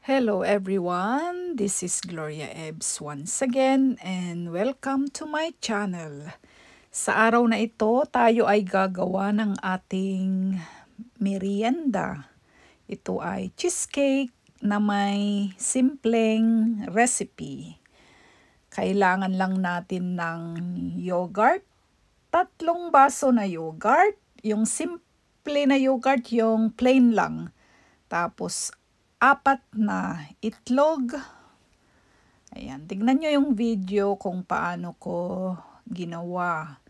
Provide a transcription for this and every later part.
Hello everyone, this is Gloria Ebs once again and welcome to my channel. Sa araw na ito, tayo ay gagawa ng ating merienda. Ito ay cheesecake na may simpleng recipe. Kailangan lang natin ng yogurt, tatlong baso na yogurt, yung simple na yogurt, yung plain lang. Tapos apat na itlog. Ayan, tignan nyo yung video kung paano ko ginawa.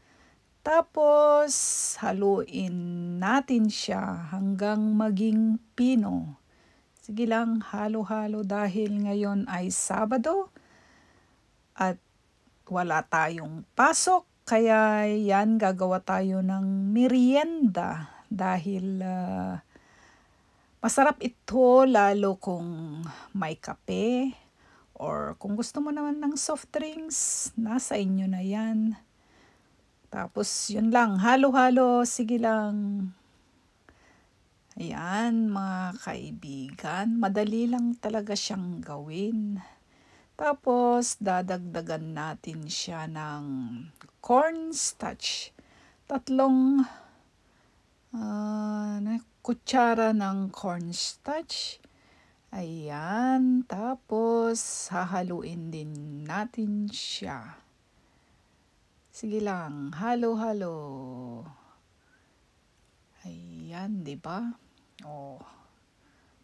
Tapos, haluin natin siya hanggang maging pino. Sige lang, halo-halo dahil ngayon ay Sabado at wala tayong pasok. Kaya yan, gagawa tayo ng merienda dahil uh, Masarap ito lalo kung may kape or kung gusto mo naman ng soft drinks, nasa inyo na yan. Tapos yun lang, halo-halo, sige lang. Ayan, mga kaibigan, madali lang talaga siyang gawin. Tapos, dadagdagan natin siya ng cornstarch. Tatlong Ah, na kutsara ng cornstarch. Ayan. Tapos, hahaluin din natin siya. Sige lang. Halo-halo. Ayan, di ba? Oh.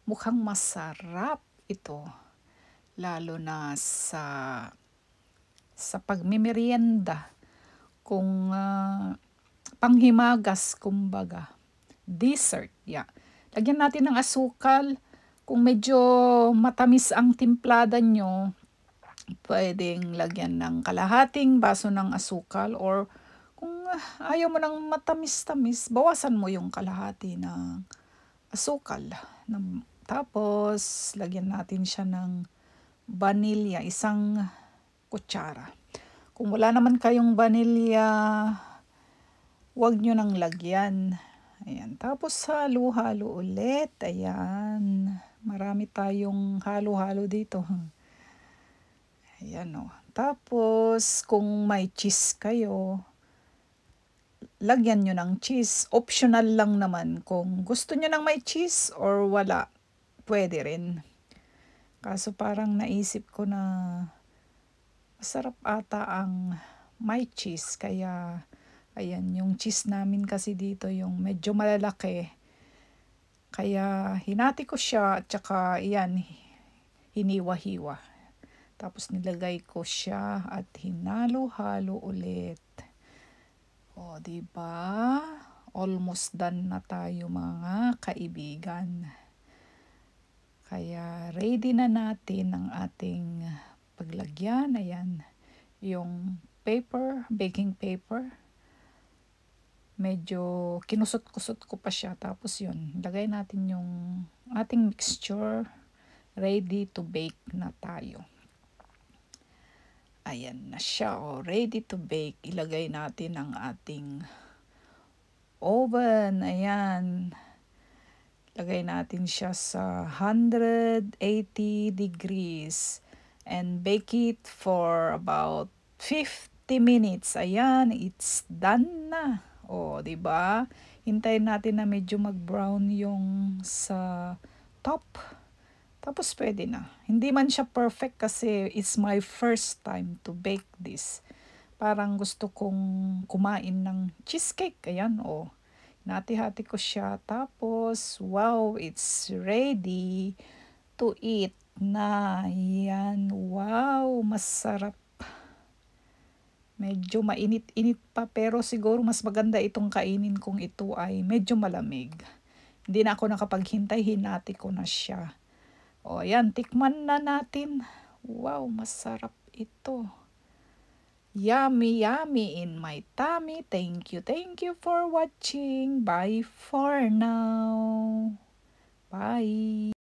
Mukhang masarap ito. Lalo na sa sa pagmimerienda. Kung uh, panghimagas kumbaga. Dessert, yeah. Lagyan natin ng asukal. Kung medyo matamis ang timplada nyo, pwedeng lagyan ng kalahating baso ng asukal or kung ah, ayaw mo ng matamis-tamis, bawasan mo yung kalahati ng asukal. Tapos, lagyan natin siya ng vanilya, isang kutsara. Kung wala naman kayong vanilya, Huwag nyo nang lagyan. Ayan. Tapos halo-halo ulit. Ayan. Marami tayong halo-halo dito. Ayan oh. Tapos kung may cheese kayo, lagyan nyo ng cheese. Optional lang naman kung gusto nyo ng may cheese or wala. Pwede rin. Kaso parang naisip ko na masarap ata ang may cheese. Kaya Ayan, yung cheese namin kasi dito, yung medyo malalaki. Kaya hinati ko siya at saka yan, hiniwa-hiwa. Tapos nilagay ko siya at hinalo-halo ulit. O, di ba? Almost done na tayo mga kaibigan. Kaya ready na natin ang ating paglagyan. Ayan, yung paper, baking paper medyo kinusot-kusot ko pa siya. Tapos yun, lagay natin yung ating mixture. Ready to bake na tayo. Ayan na siya. O, oh. ready to bake. Ilagay natin ang ating oven. Ayan. Lagay natin siya sa 180 degrees. And bake it for about 50 minutes. Ayan, it's done na oh, 'di ba? Hintayin natin na medyo mag-brown yung sa top. Tapos pwede na. Hindi man siya perfect kasi it's my first time to bake this. Parang gusto kong kumain ng cheesecake. Ayan, Oh. Nati-hati ko siya. Tapos, wow, it's ready to eat na. Ayan, wow, masarap Medyo mainit-init pa pero siguro mas maganda itong kainin kung ito ay medyo malamig. Hindi na ako nakapaghintay, hinati ko na siya. O ayan, tikman na natin. Wow, masarap ito. Yummy, yummy in my tummy. Thank you, thank you for watching. Bye for now. Bye.